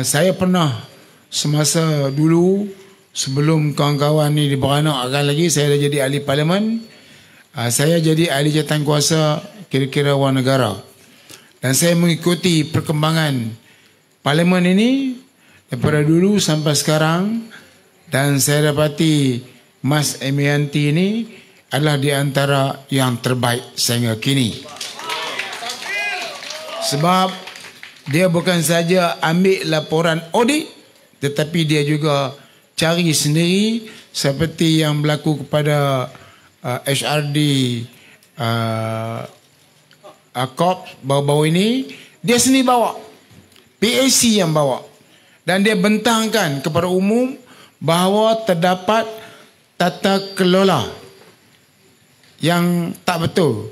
Ah, saya pernah semasa dulu sebelum kawan-kawan ni diberanakkan lagi saya dah jadi ahli parlimen uh, saya jadi ahli jawatan kuasa kira-kira warna negara dan saya mengikuti perkembangan parlimen ini daripada dulu sampai sekarang dan saya dapati Mas Emianti ini adalah di antara yang terbaik sehingga kini. Sebab dia bukan saja ambil laporan audit tetapi dia juga cari sendiri seperti yang berlaku kepada uh, HRD uh, uh, COP baru-baru ini dia sendiri bawa PAC yang bawa dan dia bentangkan kepada umum bahawa terdapat tata kelola yang tak betul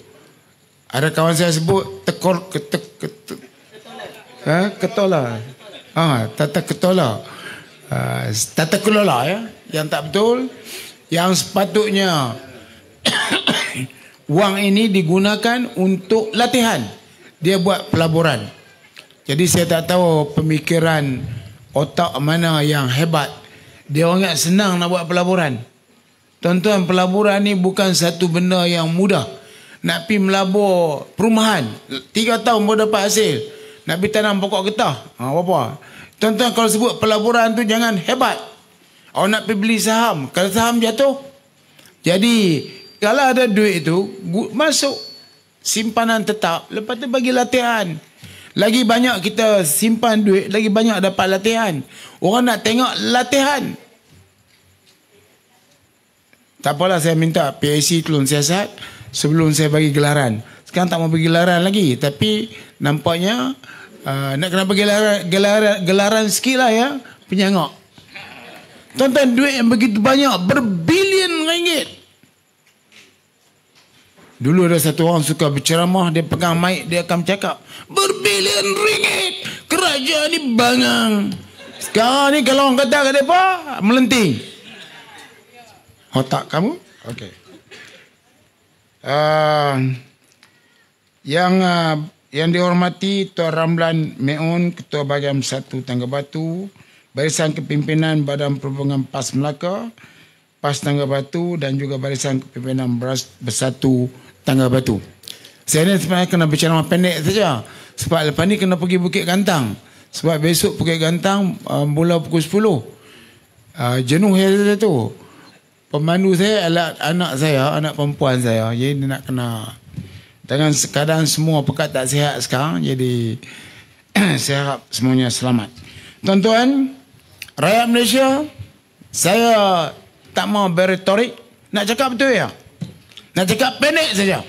ada kawan saya sebut tekor, ketek ketek ha, ketola ha, tata ketola ha, tata kelola ya yang tak betul yang sepatutnya wang ini digunakan untuk latihan dia buat pelaburan jadi saya tak tahu pemikiran otak mana yang hebat dia orang yang senang nak buat pelaburan tuan-tuan pelaburan ni bukan satu benda yang mudah nak pergi melabur perumahan tiga tahun baru dapat hasil nak pergi tanam pokok getah. Ha, apa-apa. Tuan-tuan kalau sebut pelaburan tu jangan hebat. Orang nak pergi beli saham. Kalau saham jatuh. Jadi, kalau ada duit itu, masuk simpanan tetap. Lepas tu bagi latihan. Lagi banyak kita simpan duit, lagi banyak dapat latihan. Orang nak tengok latihan. Tak apalah saya minta PAC tolong siasat sebelum saya bagi gelaran. Sekarang tak mau bagi gelaran lagi. Tapi nampaknya... Ah, nak kena pergi gelaran, gelaran, gelaran sikit ya. Penyengok. tuan duit yang begitu banyak. Berbilion ringgit. Dulu ada satu orang suka berceramah. Dia pegang mic, dia akan cakap. Berbilion ringgit. Kerajaan ni bangang. Sekarang ni kalau orang kata kat mereka, melenting. Otak kamu? Okey. Uh, yang uh, yang dihormati Tuan Ramlan Meon, Ketua Bahagian Satu Tangga Batu, Barisan Kepimpinan Badan Perhubungan PAS Melaka, PAS Tangga Batu dan juga Barisan Kepimpinan Bersatu Tangga Batu. Saya ni sebenarnya kena bicara bercerama pendek saja. Sebab lepas ni kena pergi Bukit Gantang. Sebab besok Bukit Gantang uh, mula pukul 10. Uh, jenuh saya tu. Pemandu saya adalah anak saya, anak perempuan saya. Jadi dia nak kena dengan keadaan semua pekat tak sihat sekarang Jadi saya harap semuanya selamat Tuan-tuan Rakyat Malaysia Saya tak mau beretorik Nak cakap betul ya Nak cakap pendek saja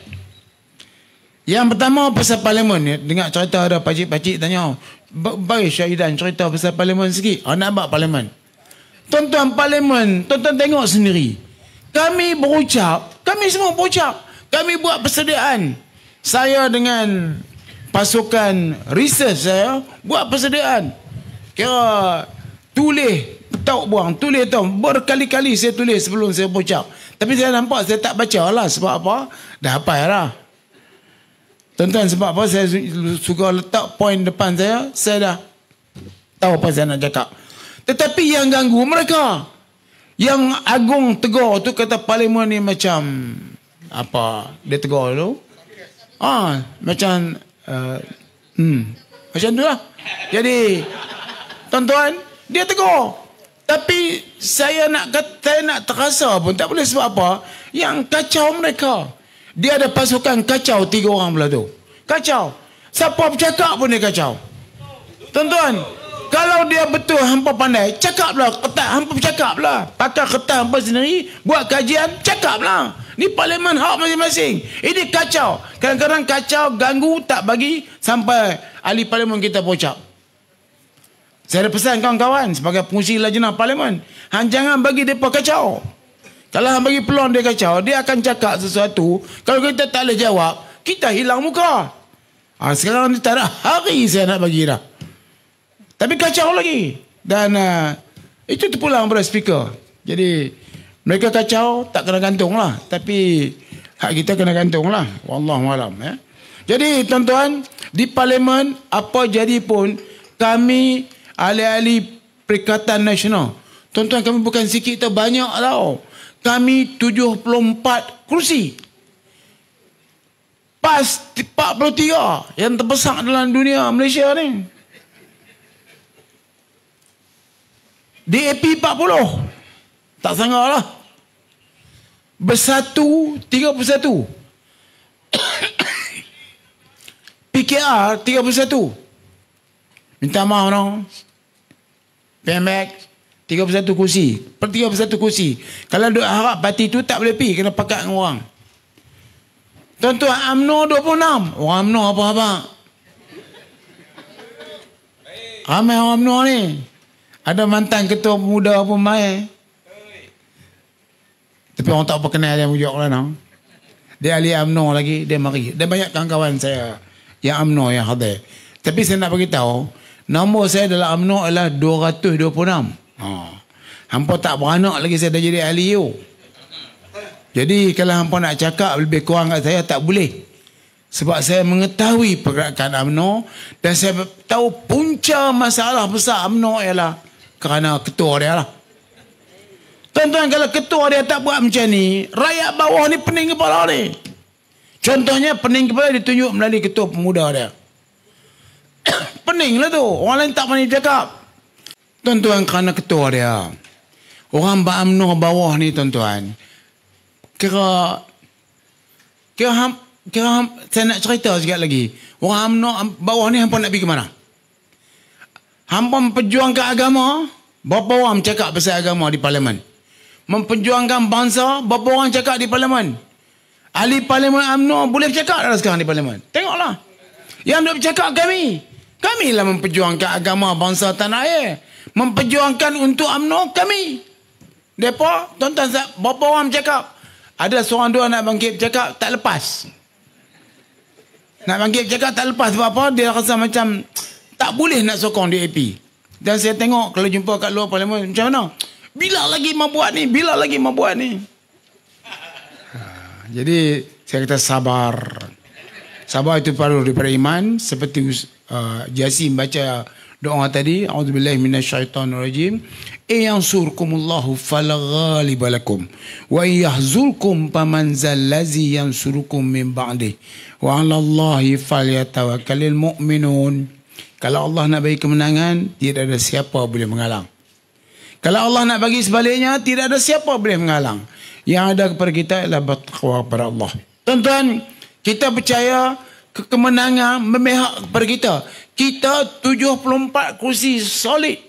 Yang pertama pasal parlimen ya. Dengar cerita ada pakcik-pakcik tanya Bagi Syahidan cerita pasal parlimen sikit oh, Nak buat parlimen Tuan-tuan parlimen Tuan-tuan tengok sendiri Kami berucap Kami semua berucap kami buat persediaan saya dengan pasukan research saya buat persediaan kira tulis tak buang tulis tu berkali-kali saya tulis sebelum saya bocak tapi saya nampak saya tak baca lah sebab apa dah apa lah Tentuan sebab apa saya suka letak point depan saya saya dah tahu apa saya nak cakap tetapi yang ganggu mereka yang agung tegur tu kata parlimen ni macam apa dia tegur dulu Ah, macam uh, hmm, macam tu lah. Jadi, tuan-tuan, dia tegur. Tapi saya nak kata, nak terasa pun tak boleh sebab apa. Yang kacau mereka. Dia ada pasukan kacau tiga orang pula tu. Kacau. Siapa bercakap pun dia kacau. Tuan-tuan, kalau dia betul hampa pandai, cakaplah, pula. Ketat hampa bercakap Pakai ketat hampa sendiri, buat kajian, cakaplah. Ini parlimen hak masing-masing. Ini kacau. Kadang-kadang kacau, ganggu, tak bagi sampai ahli parlimen kita pocap. Saya ada pesan kawan-kawan sebagai pengusi lajenah parlimen. Han jangan bagi mereka kacau. Kalau han bagi peluang dia kacau, dia akan cakap sesuatu. Kalau kita tak boleh jawab, kita hilang muka. Ha, sekarang ni tak ada hari saya nak bagi dah. Tapi kacau lagi. Dan uh, itu terpulang pada speaker. Jadi... Mereka kacau tak kena gantung lah Tapi hak kita kena gantung lah Wallahualam ya. Jadi tuan-tuan di parlimen apa jadi pun Kami ahli-ahli Perikatan Nasional Tuan-tuan kami bukan sikit tau banyak tau Kami 74 kursi PAS 43 yang terbesar dalam dunia Malaysia ni. DAP tak sangar lah. Bersatu, 31. PKR, 31. Minta maaf orang. PMX, 31 kursi. Per 31 kursi. Kalau duk harap parti tu tak boleh pergi. Kena pakat dengan orang. Tuan-tuan, UMNO 26. Orang UMNO apa-apa. Ramai orang UMNO ni. Ada mantan ketua muda pun main. Tapi orang tak apa kenal dia Mujok lah nah. Dia ahli UMNO lagi Dia mari Dia banyak kawan-kawan saya Yang UMNO yang hadir Tapi saya nak beritahu Nombor saya dalam UMNO adalah 226 ha. Hampa tak beranak lagi saya dah jadi ahli U Jadi kalau hampa nak cakap Lebih kurang kat saya tak boleh sebab saya mengetahui pergerakan UMNO dan saya tahu punca masalah besar UMNO ialah kerana ketua dia lah. Tuan-tuan kalau ketua dia tak buat macam ni, rakyat bawah ni pening kepala ni. Contohnya pening kepala ditunjuk melalui ketua pemuda dia. pening lah tu. Orang lain tak pandai cakap. Tuan-tuan kerana ketua dia. Orang BAMNO bawah ni tuan-tuan. Kira... Kira, ham, kira ham, saya nak cerita sekejap lagi. Orang UMNO bawah ni hampa nak pergi ke mana? Hampa memperjuangkan agama. Berapa orang cakap pasal agama di parlimen? memperjuangkan bangsa, berapa orang cakap di parlimen? Ahli parlimen amno boleh cakap dah sekarang di parlimen. Tengoklah. Yang nak bercakap kami. Kamilah memperjuangkan agama bangsa tanah air. Memperjuangkan untuk amno kami. Depa, tuan-tuan, berapa orang bercakap? Ada seorang dua nak bangkit cakap tak lepas. Nak bangkit cakap tak lepas sebab apa? Dia rasa macam tak boleh nak sokong DAP. Dan saya tengok kalau jumpa kat luar parlimen macam mana? Bila lagi mau buat ni? Bila lagi mau buat ni? Ha, jadi saya kata sabar. Sabar itu perlu daripada iman seperti uh, Jasi baca doa tadi auzubillahi minasyaitonirrajim ay yansurkumullahu fala ghalibalakum wa yahzurkum faman yang yansurukum min ba'di wa 'alallahi falyatawakkalul mu'minun kalau Allah nak bagi kemenangan tidak ada siapa boleh mengalah kalau Allah nak bagi sebaliknya, tidak ada siapa boleh menghalang. Yang ada kepada kita adalah bertakwa kepada Allah. Tuan-tuan, kita percaya kemenangan memihak kepada kita. Kita 74 kursi solid.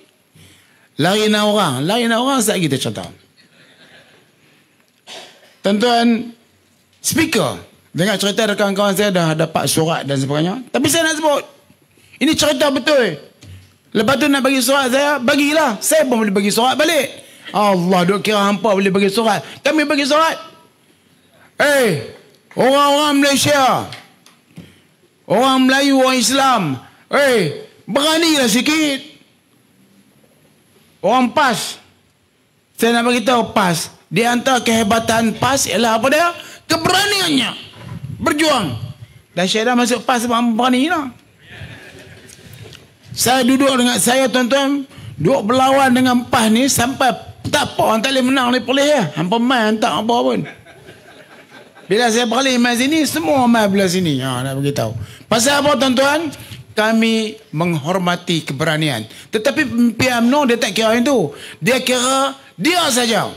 Lari nak orang. Lari nak orang saat kita contoh. Tuan-tuan, speaker. Dengar cerita dari kawan-kawan saya dah dapat surat dan sebagainya. Tapi saya nak sebut. Ini cerita betul. Lepas tu nak bagi surat saya, bagilah. Saya pun boleh bagi surat balik. Allah duk kira hampa boleh bagi surat. Kami bagi surat. Eh, hey, orang-orang Malaysia. Orang Melayu, orang Islam. Eh, hey, beranilah sikit. Orang PAS. Saya nak beritahu PAS. Di antara kehebatan PAS ialah apa dia? Keberaniannya. Berjuang. Dan Syedah masuk PAS sebab berani lah. Saya duduk dengan saya tuan-tuan Duduk berlawan dengan pah ni Sampai tak apa orang tak boleh menang ni boleh ya Hampa main tak apa pun Bila saya balik main sini Semua main belah sini Ya nak beritahu Pasal apa tuan-tuan kami menghormati keberanian. Tetapi PM no, dia tak kira itu. Dia kira dia saja.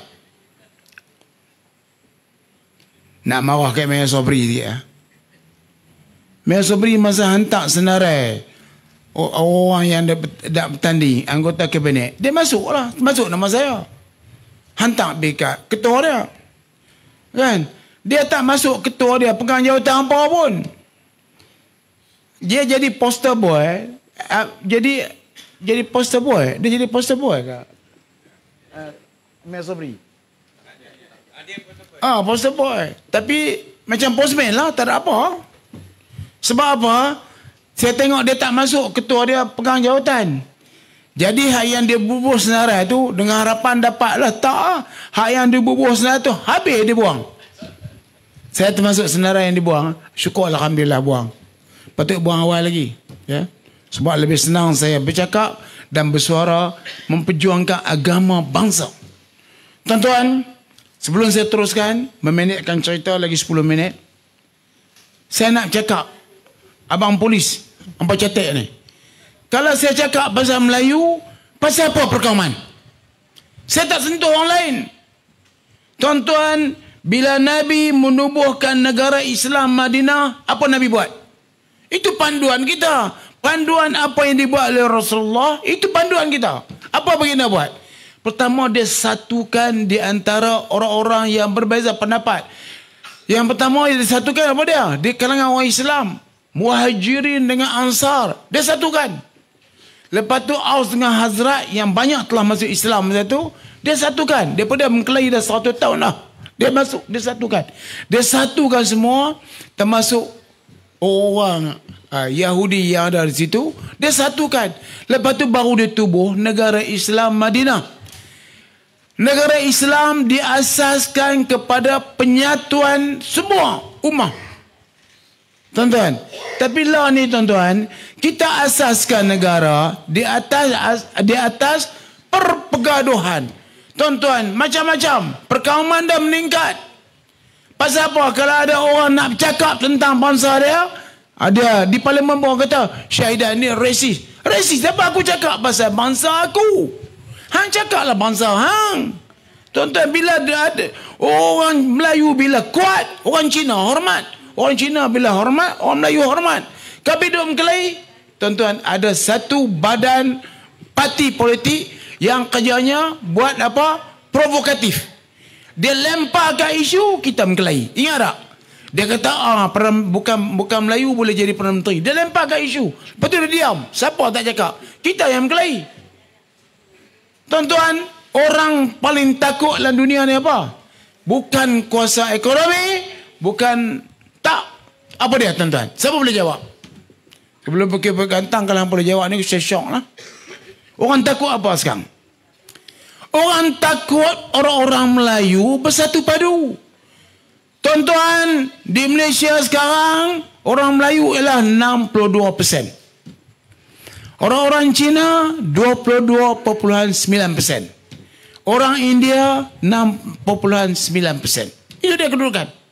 Nak marah ke Maya Sobri dia. Ya. Maya Sobri masa hantar senarai Oh, orang yang tak bertanding anggota kabinet dia masuk lah, masuk nama saya hantar bekat ketua dia kan dia tak masuk ketua dia pegang jawatan apa pun dia jadi poster boy ah, jadi jadi poster boy dia jadi poster boy ke uh, eh, Mesobri ah poster boy tapi macam postman lah tak ada apa sebab apa saya tengok dia tak masuk ketua dia pegang jawatan. Jadi hak yang dia bubuh senarai tu dengan harapan dapatlah tak ah, hak yang dia bubuh senarai tu habis dia buang. Saya termasuk senarai yang dibuang. Syukur Alhamdulillah buang. Patut buang awal lagi. Ya? Sebab lebih senang saya bercakap dan bersuara memperjuangkan agama bangsa. Tuan-tuan, sebelum saya teruskan, memenitkan cerita lagi 10 minit. Saya nak cakap abang polis abang cetek ni kalau saya cakap pasal Melayu pasal apa perkawaman saya tak sentuh orang lain tuan-tuan bila Nabi menubuhkan negara Islam Madinah apa Nabi buat itu panduan kita panduan apa yang dibuat oleh Rasulullah itu panduan kita apa baginda buat Pertama dia satukan di antara orang-orang yang berbeza pendapat. Yang pertama yang disatukan apa dia? Di kalangan orang Islam. Muhajirin dengan Ansar. Dia satukan. Lepas tu Aus dengan Hazrat yang banyak telah masuk Islam masa tu. Dia satukan. Daripada mengkelahi dah satu tahun dah. Dia masuk. Dia satukan. Dia satukan semua. Termasuk orang uh, Yahudi yang ada di situ. Dia satukan. Lepas tu baru dia tubuh negara Islam Madinah. Negara Islam diasaskan kepada penyatuan semua umat. Tuan-tuan, tapi law ni tuan-tuan, kita asaskan negara di atas as, di atas perpegaduhan. Tuan-tuan, macam-macam perkauman dah meningkat. Pasal apa? Kalau ada orang nak cakap tentang bangsa dia, ada di parlimen pun kata, Syahidah ni resis. Resis, siapa aku cakap pasal bangsa aku? Hang cakaplah bangsa hang. Tuan-tuan, bila ada, orang Melayu bila kuat, orang Cina hormat. Orang Cina bila hormat, orang Melayu hormat. Kabidum kelai. Tuan-tuan, ada satu badan parti politik yang kerjanya buat apa? Provokatif. Dia lempar ke isu, kita mengkelai. Ingat tak? Dia kata, ah, peram, bukan bukan Melayu boleh jadi Perdana Menteri. Dia lempar ke isu. Lepas tu dia diam. Siapa tak cakap? Kita yang mengkelai. Tuan-tuan, orang paling takut dalam dunia ni apa? Bukan kuasa ekonomi, bukan apa dia tuan-tuan? Siapa boleh jawab? Sebelum pergi bergantang kalau boleh jawab ni saya syok lah. Orang takut apa sekarang? Orang takut orang-orang Melayu bersatu padu. Tuan-tuan, di Malaysia sekarang orang Melayu ialah 62%. Orang-orang Cina 22.9%. Orang India 6.9%. Itu dia kedudukan.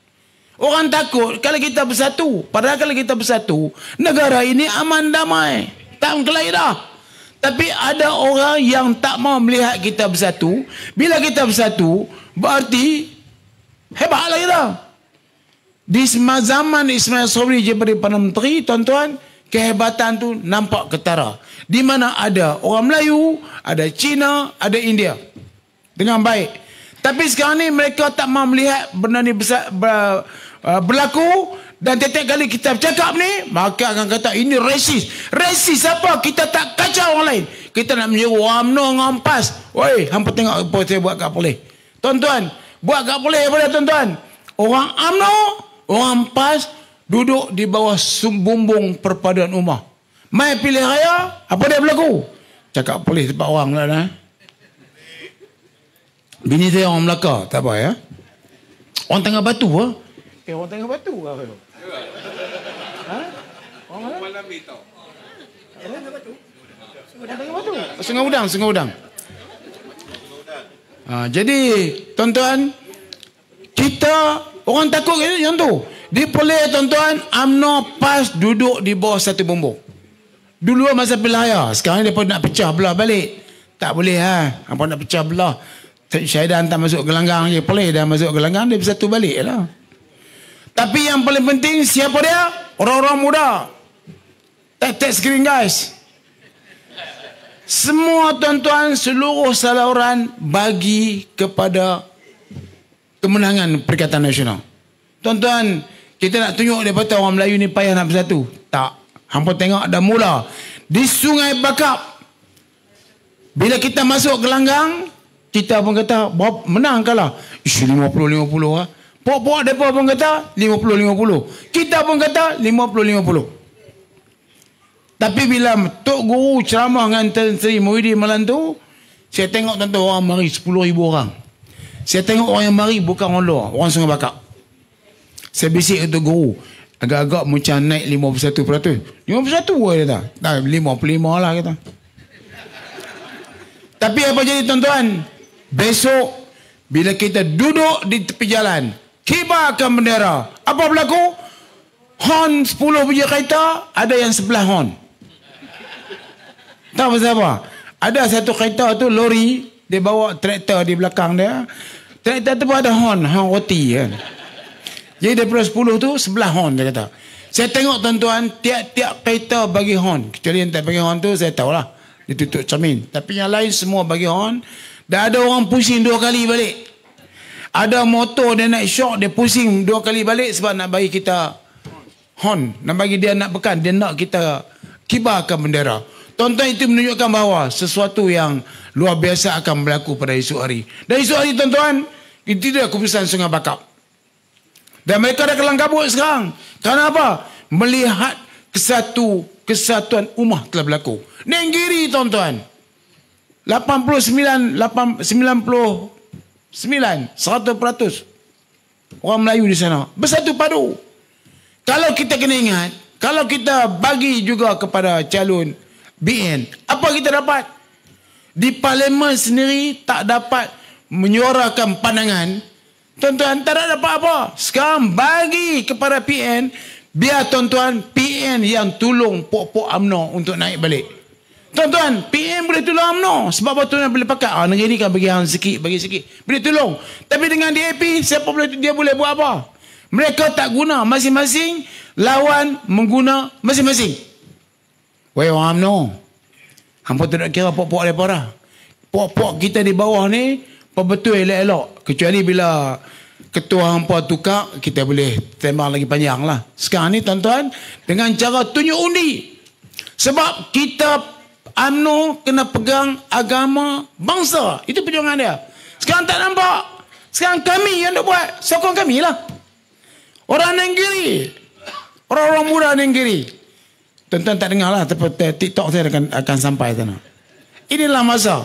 Orang takut kalau kita bersatu. Padahal kalau kita bersatu, negara ini aman damai. Tak mengkelai dah. Tapi ada orang yang tak mau melihat kita bersatu. Bila kita bersatu, berarti hebatlah kita. Di zaman Ismail Sobri jadi Perdana Menteri, tuan-tuan, kehebatan tu nampak ketara. Di mana ada orang Melayu, ada Cina, ada India. Dengan baik. Tapi sekarang ni mereka tak mau melihat benda ni besar, Ah, berlaku dan setiap kali kita bercakap ni maka akan kata ini resis resis apa kita tak kacau orang lain kita nak menyeru amno, ngampas woi hampa tengok apa saya buat kat boleh tuan-tuan buat kat boleh boleh tuan-tuan orang amno, orang PAS duduk di bawah bumbung perpaduan umat mai pilih raya apa dia berlaku cakap polis tempat orang lah nah. Eh. bini saya orang Melaka tak apa ya orang tengah batu ha? Eh, orang tengah batu ke apa tu? Ha? Orang mana? Malam ni tau. Orang tengah batu? Orang tengah batu? Sungai Udang, Sungai Udang. Ha, jadi, tuan-tuan, kita orang takut kan yang tu. Di Perlis tuan-tuan, UMNO PAS duduk di bawah satu bumbung. Dulu masa pilihaya, sekarang ni mereka nak pecah belah balik. Tak boleh ha. Apa nak pecah belah. Syahidan tak masuk gelanggang je. Perlis dah masuk gelanggang, dia bersatu balik lah. Tapi yang paling penting siapa dia? Orang-orang muda. Tetes kering guys. Semua tuan-tuan seluruh saluran bagi kepada kemenangan Perikatan Nasional. Tuan-tuan, kita nak tunjuk dia kata orang Melayu ni payah nak bersatu. Tak. Hampir tengok dah mula. Di sungai Bakap. Bila kita masuk gelanggang, kita pun kata, menang kalah. Isu 50-50 lah. Ha? Puak-puak mereka pun kata 50-50. Kita pun kata 50-50. Tapi bila Tok Guru ceramah dengan Tuan Sri Muhyiddin malam tu, saya tengok tentu orang mari 10,000 orang. Saya tengok orang yang mari bukan orang luar, orang sungai bakar. Saya bisik ke Tok Guru, agak-agak macam naik 51%. 51 pun kata. Nah, 55 lah kata. Tapi apa jadi tuan-tuan? Besok bila kita duduk di tepi jalan, kibarkan bendera. Apa berlaku? Horn 10 biji kereta, ada yang sebelah horn. Tak pasal apa? Ada satu kereta tu lori, dia bawa traktor di belakang dia. Traktor tu pun ada horn, horn roti kan. Jadi daripada 10 tu, sebelah horn dia kata. Saya tengok tuan-tuan, tiap-tiap kereta bagi horn. Kecuali yang tak bagi horn tu, saya tahulah. Dia tutup cermin. Tapi yang lain semua bagi horn. Dah ada orang pusing dua kali balik. Ada motor dia naik shock Dia pusing dua kali balik Sebab nak bagi kita Hon Nak bagi dia nak pekan Dia nak kita Kibarkan bendera Tuan-tuan itu menunjukkan bahawa Sesuatu yang Luar biasa akan berlaku pada esok hari Dan esok hari tuan-tuan Itu dia keputusan Sungai Bakap Dan mereka dah kelang kabut sekarang Kerana apa? Melihat kesatu Kesatuan umah telah berlaku Nenggiri tuan-tuan 89 8, Sembilan. Seratus peratus. Orang Melayu di sana. Bersatu padu. Kalau kita kena ingat. Kalau kita bagi juga kepada calon BN. Apa kita dapat? Di parlimen sendiri tak dapat menyuarakan pandangan. Tuan-tuan tak dapat apa. Sekarang bagi kepada PN. Biar tuan-tuan PN yang tolong Pok-Pok UMNO untuk naik balik. Tuan-tuan, PM boleh tolong UMNO. Sebab apa tuan boleh pakai? Ah, negeri ni kan bagi yang sikit, bagi sikit. Boleh tolong. Tapi dengan DAP, siapa boleh, dia boleh buat apa? Mereka tak guna masing-masing. Lawan mengguna masing-masing. Wey, orang UMNO. Hampa tak kira puak-puak dia parah. Puak-puak kita di bawah ni, betul elok-elok. Kecuali bila ketua hampa tukar, kita boleh tembak lagi panjang lah. Sekarang ni, tuan-tuan, dengan cara tunjuk undi. Sebab kita UMNO kena pegang agama bangsa. Itu perjuangan dia. Sekarang tak nampak. Sekarang kami yang nak buat. Sokong kami lah. Orang negeri. Orang-orang muda negeri. Tuan-tuan tak dengar lah. Tapi TikTok saya akan, akan sampai sana. Inilah masa.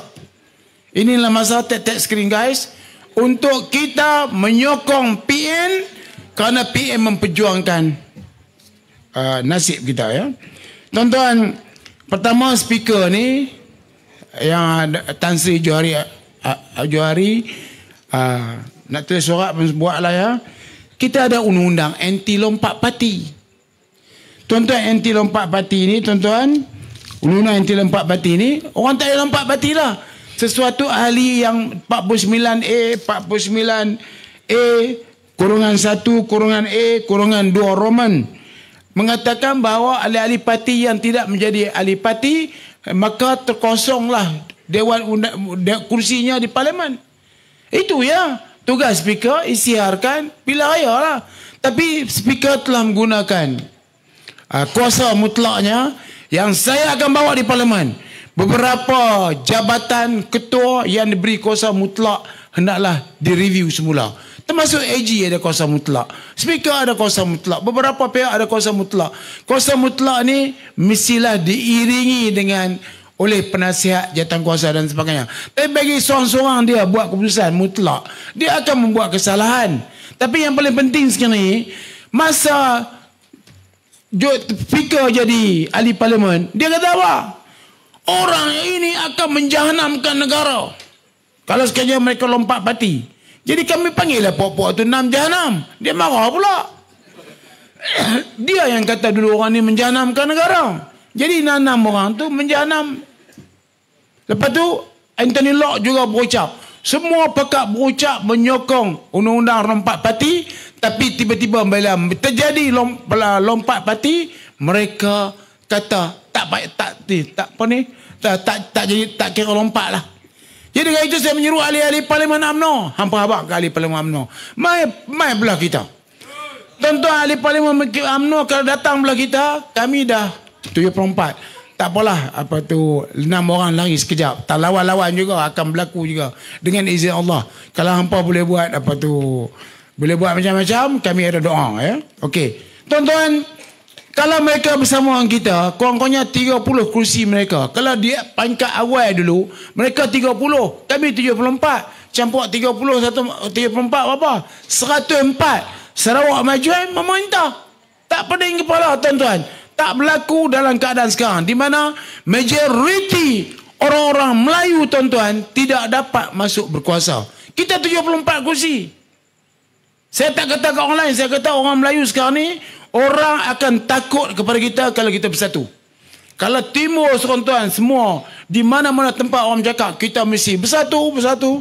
Inilah masa tek-tek screen guys. Untuk kita menyokong PN. Kerana PN memperjuangkan uh, nasib kita ya. Tuan-tuan. Pertama speaker ni yang Tan Sri Johari eh, eh, Johari ah, nak tulis surat pun buatlah ya. Kita ada undang-undang anti lompat pati. Tuan-tuan anti lompat pati ni tuan-tuan undang-undang anti lompat pati ni orang tak boleh lompat pati lah. Sesuatu ahli yang 49A 49A kurungan 1 kurungan A kurungan 2 Roman mengatakan bahawa ahli-ahli parti yang tidak menjadi ahli parti maka terkosonglah dewan kursinya di parlimen. Itu ya tugas speaker isiarkan bila raya lah. Tapi speaker telah menggunakan uh, kuasa mutlaknya yang saya akan bawa di parlimen. Beberapa jabatan ketua yang diberi kuasa mutlak hendaklah direview semula. Termasuk AG ada kuasa mutlak. Speaker ada kuasa mutlak. Beberapa pihak ada kuasa mutlak. Kuasa mutlak ni mestilah diiringi dengan oleh penasihat jatuh kuasa dan sebagainya. Tapi bagi seorang-seorang dia buat keputusan mutlak, dia akan membuat kesalahan. Tapi yang paling penting sekarang ni, masa speaker jadi ahli parlimen, dia kata apa? Orang ini akan menjahanamkan negara. Kalau sekiranya mereka lompat parti. Jadi kami panggil lah puak-puak tu enam jahanam. Dia marah pula. Dia yang kata dulu orang ni menjahanamkan negara. Jadi enam orang tu menjahanam. Lepas tu Anthony Locke juga berucap. Semua pekat berucap menyokong undang-undang lompat parti. Tapi tiba-tiba bila terjadi lompat parti, mereka kata tak baik tak tak apa ni tak tak, tak jadi tak kira lompat lah jadi kalau itu saya menyeru ahli-ahli parlimen UMNO. Hampa habak ke ahli parlimen UMNO. Mai, mai belah kita. Tentu ahli parlimen UMNO kalau datang belah kita, kami dah 74. Tak apalah, apa tu, 6 orang lari sekejap. Tak lawan-lawan juga, akan berlaku juga. Dengan izin Allah. Kalau hampa boleh buat, apa tu, boleh buat macam-macam, kami ada doa. Ya? Okey. Tuan-tuan, kalau mereka bersama orang kita, kurang-kurangnya 30 kursi mereka. Kalau dia pangkat awal dulu, mereka 30, kami 74. Campur 30, satu, 34 berapa? 104. Sarawak majuan eh, memerintah. Tak pening kepala tuan-tuan. Tak berlaku dalam keadaan sekarang. Di mana majoriti orang-orang Melayu tuan-tuan tidak dapat masuk berkuasa. Kita 74 kursi. Saya tak kata ke orang lain, saya kata orang Melayu sekarang ni Orang akan takut kepada kita kalau kita bersatu. Kalau timur seorang semua di mana-mana tempat orang cakap kita mesti bersatu, bersatu.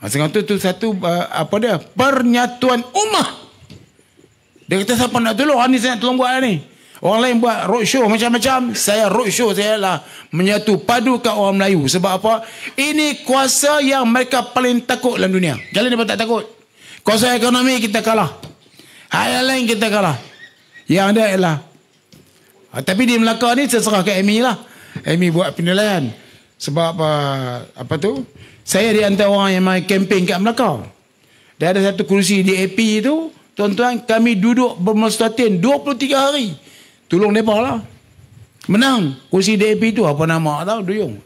Ha, sekarang tu, tu satu uh, apa dia? Pernyatuan umat. Dia kata siapa nak tolong? Orang ni saya nak tolong buat ni. Orang lain buat roadshow macam-macam. Saya roadshow saya lah menyatu padu ke orang Melayu. Sebab apa? Ini kuasa yang mereka paling takut dalam dunia. Jalan mereka tak takut. Kuasa ekonomi kita kalah. Hal yang lain kita kalah. Yang dia ialah. Ah, tapi di Melaka ni terserah ke Amy lah. Amy buat penilaian. Sebab apa, ah, apa tu. Saya di antara orang yang main kempen kat Melaka. Dan ada satu kursi di AP tu. Tuan-tuan kami duduk bermestatin 23 hari. Tolong mereka lah. Menang. Kursi DAP tu apa nama tau? Duyung.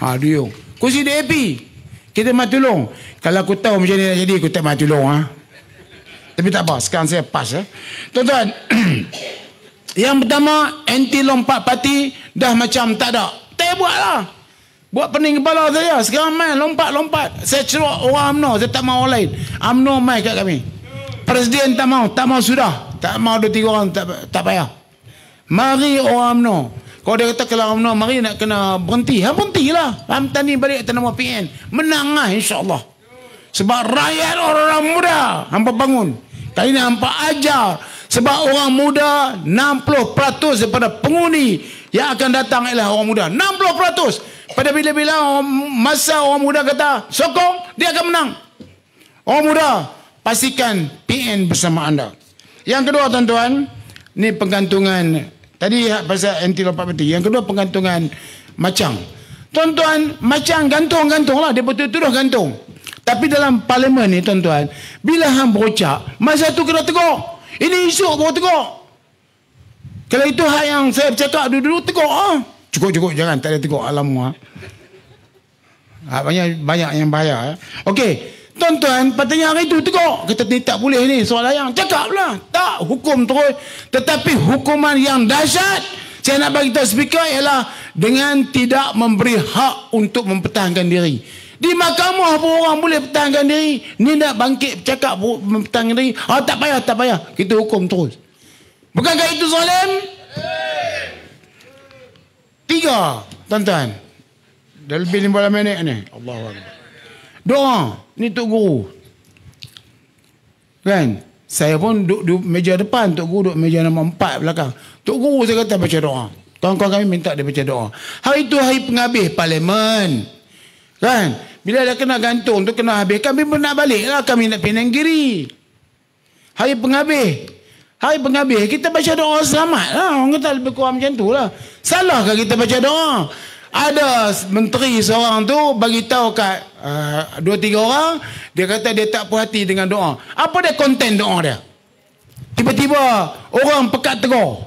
Ha, Duyung. Kursi DAP. Kita mati tolong. Kalau aku tahu macam ni nak jadi, aku tak mati tolong. Ha? Ah. Tapi tak apa, sekarang saya pas ya. Eh. Tuan-tuan, yang pertama anti lompat pati dah macam tak ada. Tak buatlah. Buat pening kepala saya. Sekarang main lompat-lompat. Saya ceruk orang UMNO. Saya tak mau lain. UMNO main kat kami. Presiden tak mau, Tak mau sudah. Tak mau dua tiga orang. Tak, tak payah. Mari orang UMNO. Kalau dia kata kalau UMNO mari nak kena berhenti. Ha berhentilah. Ham tani balik atas nama PN. Menang lah insyaAllah. Sebab rakyat orang-orang muda. Hampa bangun. Tapi nampak ajar sebab orang muda 60% daripada penghuni yang akan datang ialah orang muda. 60%. Pada bila-bila masa orang muda kata sokong, dia akan menang. Orang muda, pastikan PN bersama anda. Yang kedua tuan-tuan, ni penggantungan. Tadi pasal anti lompat peti. Yang kedua penggantungan macang. Tuan-tuan, macang gantung-gantunglah. Dia betul-betul gantung. -gantung tapi dalam parlimen ni tuan-tuan, bila hang berucap, masa tu kena tegur. Ini esok baru tegur. Kalau itu hak yang saya bercakap dulu-dulu tegur Ha? Cukup-cukup jangan tak ada tegur alam ha? ha, banyak banyak yang bayar ya. Ha? Okey, tuan-tuan, patutnya hari itu tegur. Kita ni tak boleh ni soal yang cakap lah Tak hukum terus tetapi hukuman yang dahsyat saya nak bagi tahu speaker ialah dengan tidak memberi hak untuk mempertahankan diri. Di mahkamah pun orang boleh pertahankan diri. Ni nak bangkit cakap pertahankan diri. Oh, tak payah, tak payah. Kita hukum terus. Bukankah itu zalim? Tiga, tuan-tuan. Dah lebih lima belas minit ni. Allah Akbar. Doa. Ni Tok Guru. Kan? Saya pun duduk di meja depan. Tok Guru duduk meja nombor empat belakang. Tok Guru saya kata baca doa. Tuan-tuan kami minta dia baca doa. Hari itu hari penghabis parlimen. Parlimen. Kan? Bila dah kena gantung tu kena habis. Kami pun nak balik lah. Kami nak pinang kiri. Hari penghabis. Hari penghabis. Kita baca doa selamat lah. Orang kata lebih kurang macam tu lah. Salahkah kita baca doa? Ada menteri seorang tu bagi tahu kat uh, dua tiga orang. Dia kata dia tak puas hati dengan doa. Apa dia konten doa dia? Tiba-tiba orang pekat tegur.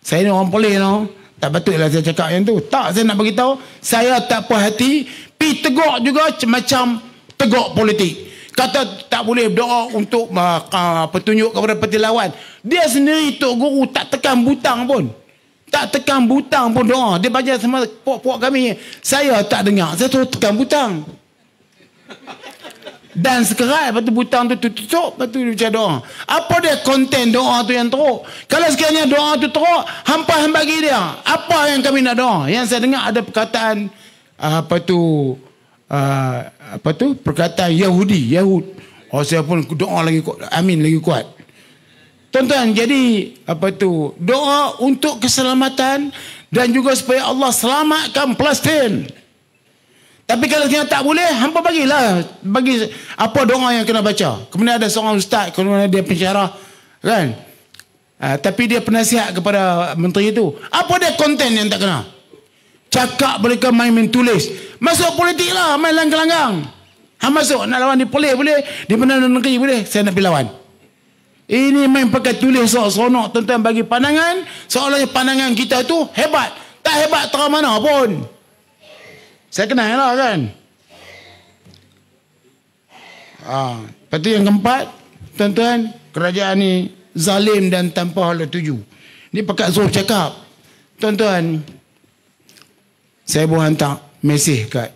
Saya ni orang polis lah. No? tak patutlah saya cakap yang tu tak saya nak bagi tahu saya tak puas hati pi tegur juga macam tegur politik kata tak boleh berdoa untuk uh, uh, petunjuk kepada parti lawan dia sendiri tok guru tak tekan butang pun tak tekan butang pun doa dia baca sama puak-puak kami saya tak dengar saya terus tekan butang dan sekerat Lepas tu butang tu tutup Lepas tu dia doa Apa dia konten doa tu yang teruk Kalau sekiranya doa tu teruk Hampa hamba bagi dia Apa yang kami nak doa Yang saya dengar ada perkataan ah, Apa tu ah, Apa tu Perkataan Yahudi Yahud Oh saya pun doa lagi kuat Amin lagi kuat Tuan-tuan jadi Apa tu Doa untuk keselamatan Dan juga supaya Allah selamatkan Palestine tapi kalau kena tak boleh, hampa bagilah. Bagi apa doa yang kena baca. Kemudian ada seorang ustaz, kemudian dia pencerah. Kan? Uh, tapi dia penasihat kepada menteri itu. Apa dia konten yang tak kena? Cakap mereka main main tulis. Masuk politik lah, main langgang-langgang. Ha, masuk, nak lawan di polis boleh. Di mana negeri boleh, saya nak pergi lawan. Ini main pakai tulis so seronok tuan-tuan bagi pandangan. Seolah-olah pandangan kita tu hebat. Tak hebat terang mana pun. Saya kenal lah kan. Ha. Lepas tu yang keempat, tuan-tuan, kerajaan ni zalim dan tanpa hal tuju. Ini Pekat Zul cakap. Tuan-tuan, saya boleh hantar mesih, kat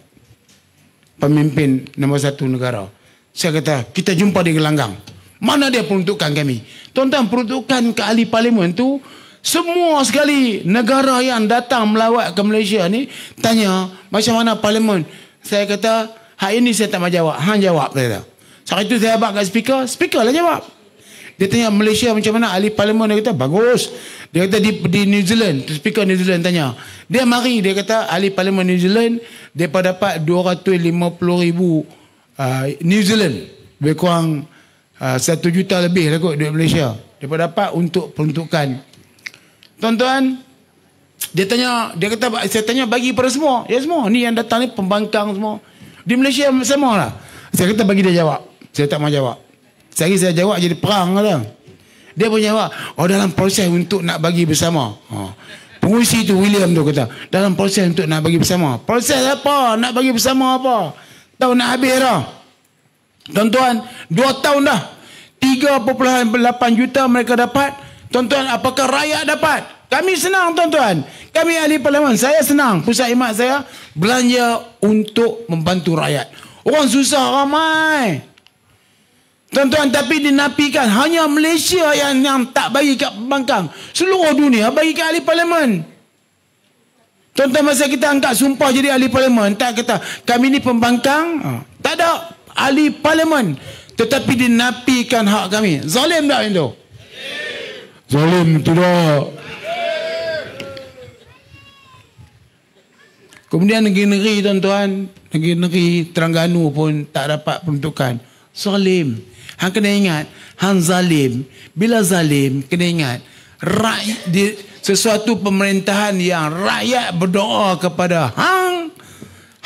pemimpin nombor satu negara. Saya kata, kita jumpa di gelanggang. Mana dia peruntukkan kami? Tuan-tuan, peruntukan ke ahli parlimen tu semua sekali negara yang datang melawat ke Malaysia ni tanya macam mana parlimen. Saya kata hak ini saya tak mau jawab. Hang jawab saya kata. Sekarang itu saya abang kat speaker, speaker lah jawab. Dia tanya Malaysia macam mana ahli parlimen dia kata bagus. Dia kata di, di New Zealand, speaker New Zealand tanya. Dia mari dia kata ahli parlimen New Zealand depa dapat 250 ribu uh, New Zealand. Lebih kurang uh, 1 juta lebih lah kot duit Malaysia. Depa dapat untuk peruntukan Tuan-tuan, dia tanya, dia kata, saya tanya bagi pada semua. Ya semua, ni yang datang ni pembangkang semua. Di Malaysia sama lah. Saya kata bagi dia jawab. Saya tak mau jawab. Saya saya jawab jadi perang kata. Dia pun jawab, oh dalam proses untuk nak bagi bersama. Ha. Pengurusi tu William tu kata, dalam proses untuk nak bagi bersama. Proses apa? Nak bagi bersama apa? Tahun nak habis dah. Tuan-tuan, dua tahun dah. 3.8 juta mereka dapat. Tuan-tuan, apakah rakyat dapat? Kami senang, tuan-tuan. Kami ahli parlimen. Saya senang. Pusat imat saya belanja untuk membantu rakyat. Orang susah ramai. Tuan-tuan, tapi dinapikan. Hanya Malaysia yang yang tak bagi kat pembangkang. Seluruh dunia bagi kat ahli parlimen. Tuan-tuan, masa kita angkat sumpah jadi ahli parlimen, tak kata, kami ni pembangkang. Ha. Tak ada ahli parlimen. Tetapi dinapikan hak kami. Zalim tak itu? Zalim tidak. Kemudian negeri-negeri tuan-tuan, negeri-negeri Terengganu pun tak dapat peruntukan. Zalim. Hang kena ingat, hang zalim. Bila zalim, kena ingat. Rakyat, di, sesuatu pemerintahan yang rakyat berdoa kepada hang.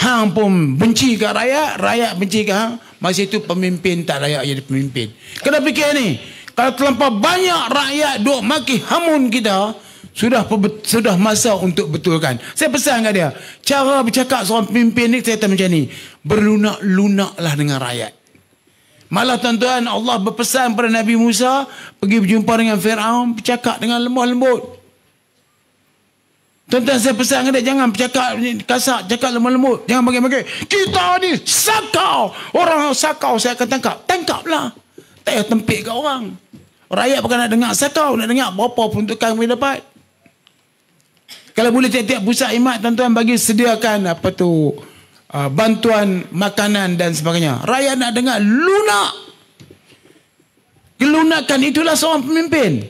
Hang pun benci ke rakyat, rakyat benci ke hang. Masa itu pemimpin tak rakyat jadi pemimpin. Kena fikir ni. Kalau terlampau banyak rakyat duk maki hamun kita, sudah sudah masa untuk betulkan. Saya pesan kat dia, cara bercakap seorang pemimpin ni saya tak macam ni, berlunak-lunaklah dengan rakyat. Malah tuan-tuan Allah berpesan kepada Nabi Musa pergi berjumpa dengan Firaun bercakap dengan lemah lembut. Tuan-tuan saya pesan dia jangan bercakap kasar, cakap lemah lembut, jangan bagi-bagi. Kita ni sakau, orang sakau saya akan tangkap. Tangkaplah. Tak payah tempik kat orang. Rakyat bukan nak dengar sakau, nak dengar berapa peruntukan kami dapat. Kalau boleh tiap-tiap pusat imat tuan-tuan bagi sediakan apa tu uh, bantuan makanan dan sebagainya. Rakyat nak dengar lunak. Kelunakan itulah seorang pemimpin.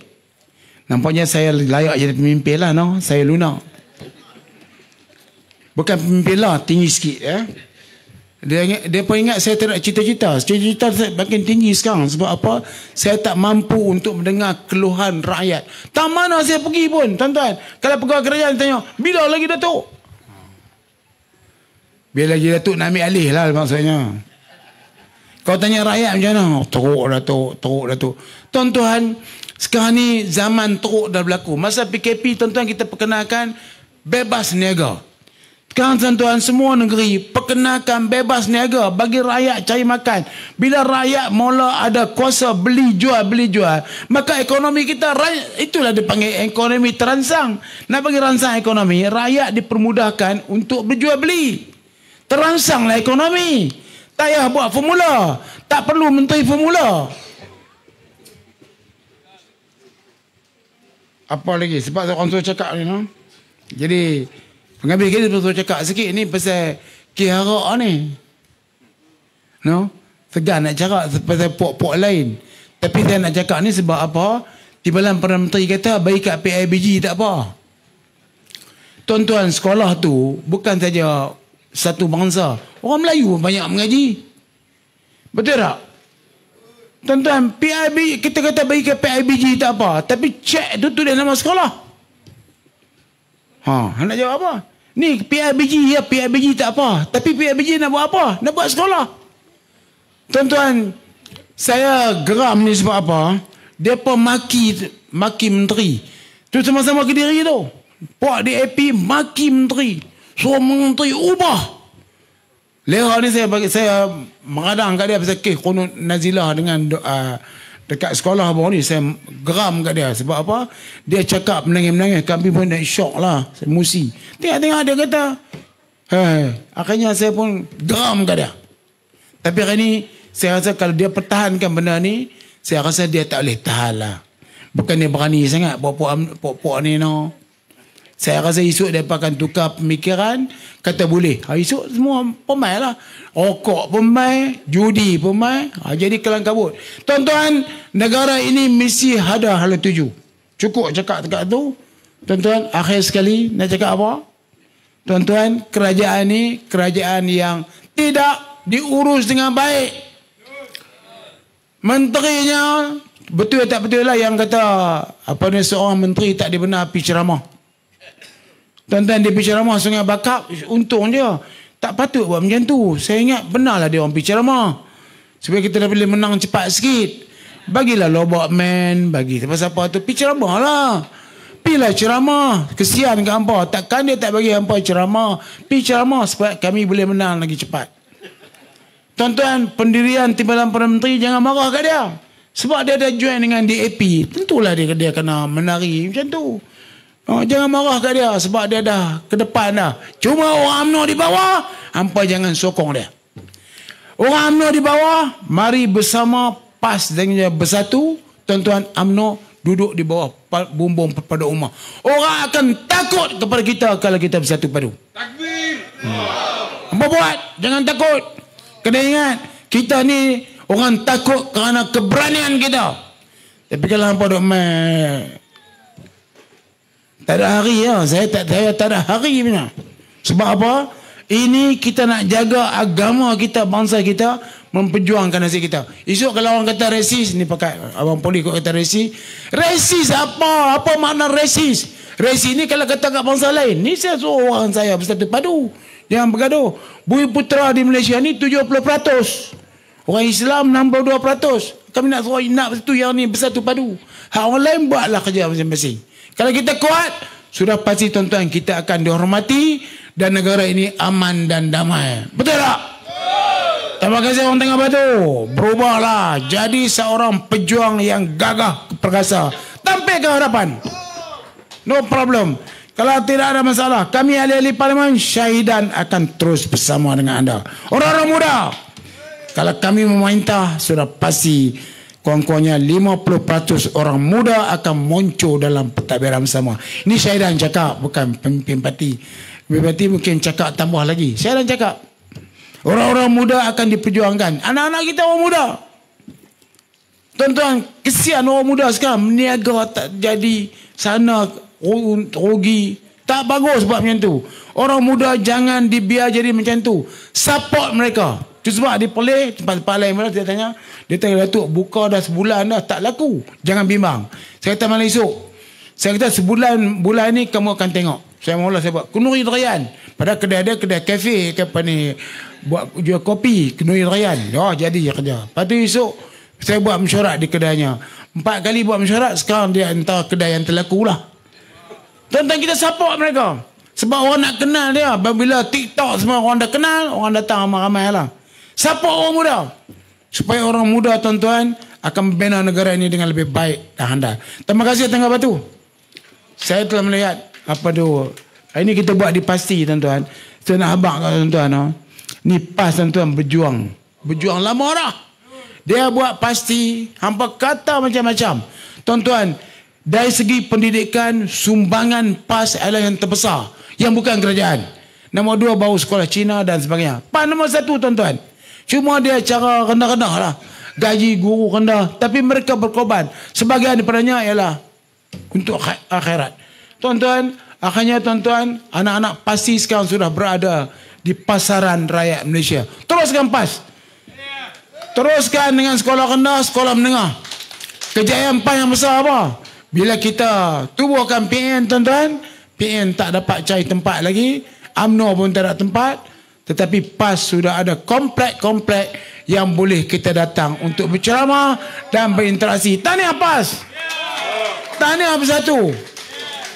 Nampaknya saya layak jadi pemimpin lah. No? Saya lunak. Bukan pemimpin lah. Tinggi sikit. Eh? Dia, dia pun ingat saya tak nak cita-cita. Cita-cita saya makin tinggi sekarang. Sebab apa? Saya tak mampu untuk mendengar keluhan rakyat. Tak mana saya pergi pun, tuan-tuan. Kalau pegawai kerajaan tanya, bila lagi Datuk? Bila lagi Datuk nak ambil alih lah maksudnya. Kau tanya rakyat macam mana? Oh, teruk Datuk, teruk Datuk. Tuan-tuan, sekarang ni zaman teruk dah berlaku. Masa PKP, tuan-tuan kita perkenalkan bebas niaga. Sekarang tuan-tuan semua negeri perkenalkan bebas niaga bagi rakyat cari makan. Bila rakyat mula ada kuasa beli jual beli jual, maka ekonomi kita rakyat, itulah dipanggil ekonomi teransang. Nak bagi ransang ekonomi, rakyat dipermudahkan untuk berjual beli. Teransanglah ekonomi. Tak payah buat formula. Tak perlu menteri formula. Apa lagi? Sebab orang tu cakap ni. You know? Jadi, Pengambil kereta betul, betul cakap sikit ni pasal kiharak ah ni. No? Segar nak cakap pasal pok-pok lain. Tapi saya nak cakap ni sebab apa? Timbalan Perdana Menteri kata bagi kat PIBG tak apa. Tuan-tuan sekolah tu bukan saja satu bangsa. Orang Melayu pun banyak mengaji. Betul tak? Tuan-tuan, PIB, kita kata bagi ke PIBG tak apa. Tapi cek tu tu dia nama sekolah. Ha, nak jawab apa? Ni PIBG ya, PIBG tak apa. Tapi PIBG nak buat apa? Nak buat sekolah. Tuan-tuan, saya geram ni sebab apa? Depa maki maki menteri. Tu sama-sama ke diri tu. Puak DAP maki menteri. Suruh menteri ubah. Leha ni saya saya meradang kat dia pasal kes konon Nazilah dengan uh, dekat sekolah baru ni saya geram kat dia sebab apa dia cakap menangis-menangis kami pun nak syok lah saya musi tengok-tengok dia kata hei akhirnya saya pun geram kat dia tapi hari ni saya rasa kalau dia pertahankan benda ni saya rasa dia tak boleh tahan lah bukan dia berani sangat puak-puak ni no. Saya rasa esok mereka akan tukar pemikiran. Kata boleh. Ha, esok semua pemain lah. Rokok pemain. Judi pemain. Ha, jadi kelang kabut. Tuan-tuan, negara ini mesti ada hal tuju. Cukup cakap dekat tu. Tuan-tuan, akhir sekali nak cakap apa? Tuan-tuan, kerajaan ini kerajaan yang tidak diurus dengan baik. Menterinya, betul tak betul lah yang kata apa ni seorang menteri tak dibenar pergi ceramah. Tuan-tuan dia pergi ceramah sungai bakap, untung dia. Tak patut buat macam tu. Saya ingat benarlah dia orang pergi ceramah. Supaya kita dah boleh menang cepat sikit. Bagilah lobot man, bagi siapa-siapa tu. Pergi ceramah lah. Pergilah ceramah. Kesian ke hampa. Takkan dia tak bagi hampa ceramah. Pergi ceramah supaya kami boleh menang lagi cepat. Tuan-tuan, pendirian Timbalan Perdana Menteri jangan marah kat dia. Sebab dia dah join dengan DAP. Tentulah dia, dia kena menari macam tu. Oh, jangan marah kat dia sebab dia dah ke depan dah. Cuma orang UMNO di bawah, hampa jangan sokong dia. Orang UMNO di bawah, mari bersama PAS dengan dia bersatu. Tuan-tuan UMNO duduk di bawah bumbung pada umat. Orang akan takut kepada kita kalau kita bersatu padu. Takbir! Apa buat? Jangan takut. Kena ingat, kita ni orang takut kerana keberanian kita. Tapi kalau hampa duduk main... Tak ada hari ya. Saya tak saya tak ada hari punya. Sebab apa? Ini kita nak jaga agama kita, bangsa kita memperjuangkan nasib kita. Esok kalau orang kata resis, ni pakai abang poli kau kata resis. Resis apa? Apa makna resis? Resis ni kalau kata kat bangsa lain, ni saya suruh orang saya bersatu padu. Jangan bergaduh. Bui putera di Malaysia ni 70%. Orang Islam 62%. Kami nak suruh nak bersatu yang ni bersatu padu. Hak orang lain buatlah kerja masing-masing. Kalau kita kuat, sudah pasti tuan-tuan kita akan dihormati dan negara ini aman dan damai. Betul tak? Terima kasih orang tengah batu. Berubahlah jadi seorang pejuang yang gagah perkasa. Tampil ke hadapan. No problem. Kalau tidak ada masalah, kami ahli-ahli parlimen syahidan akan terus bersama dengan anda. Orang-orang muda, kalau kami memerintah, sudah pasti Kongkonya 50% orang muda akan muncul dalam pentadbiran bersama. Ini saya Syairan cakap, bukan pemimpin parti. Pemimpin parti mungkin cakap tambah lagi. Saya Syairan cakap, orang-orang muda akan diperjuangkan. Anak-anak kita orang muda. Tuan-tuan, kesian orang muda sekarang. Meniaga tak jadi sana rugi. Tak bagus buat macam tu. Orang muda jangan dibiar jadi macam tu. Support Mereka. Itu sebab dia pelih tempat-tempat lain mana dia tanya. Dia tanya Datuk buka dah sebulan dah tak laku. Jangan bimbang. Saya kata malam esok. Saya kata sebulan bulan ni kamu akan tengok. Saya mula saya buat kunuri Drian. Pada kedai ada kedai kafe kepa ni buat jual kopi kunuri Drian. Ya oh, jadi kerja. Lepas tu esok saya buat mesyuarat di kedainya. Empat kali buat mesyuarat sekarang dia entah kedai yang terlaku lah. Tentang kita support mereka. Sebab orang nak kenal dia. Bila TikTok semua orang dah kenal, orang datang ramai-ramai lah. Siapa orang muda? Supaya orang muda tuan-tuan akan membina negara ini dengan lebih baik dan handal. Terima kasih Tengah Batu. Saya telah melihat apa tu. Ini kita buat di pasti tuan-tuan. Saya nak habak kalau tuan-tuan. Oh. Ni pas tuan-tuan berjuang. Berjuang lama orang. Dia buat pasti. Hampa kata macam-macam. Tuan-tuan. Dari segi pendidikan, sumbangan PAS adalah yang terbesar. Yang bukan kerajaan. Nama dua bau sekolah Cina dan sebagainya. PAS nombor satu tuan-tuan. Cuma dia cara rendah-rendah lah. Gaji guru rendah. Tapi mereka berkorban. Sebagian daripadanya ialah untuk akhirat. Tuan-tuan, akhirnya tuan-tuan, anak-anak pasti sekarang sudah berada di pasaran rakyat Malaysia. Teruskan PAS. Teruskan dengan sekolah rendah, sekolah menengah. Kejayaan PAS yang besar apa? Bila kita tubuhkan PN tuan-tuan, PN tak dapat cari tempat lagi, UMNO pun tak ada tempat, tetapi PAS sudah ada komplek-komplek yang boleh kita datang untuk berceramah dan berinteraksi. Tahniah PAS. Tahniah bersatu.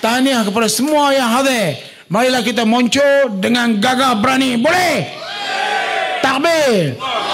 Tahniah kepada semua yang hadir. Marilah kita muncul dengan gagah berani. Boleh? Takbir. Takbir.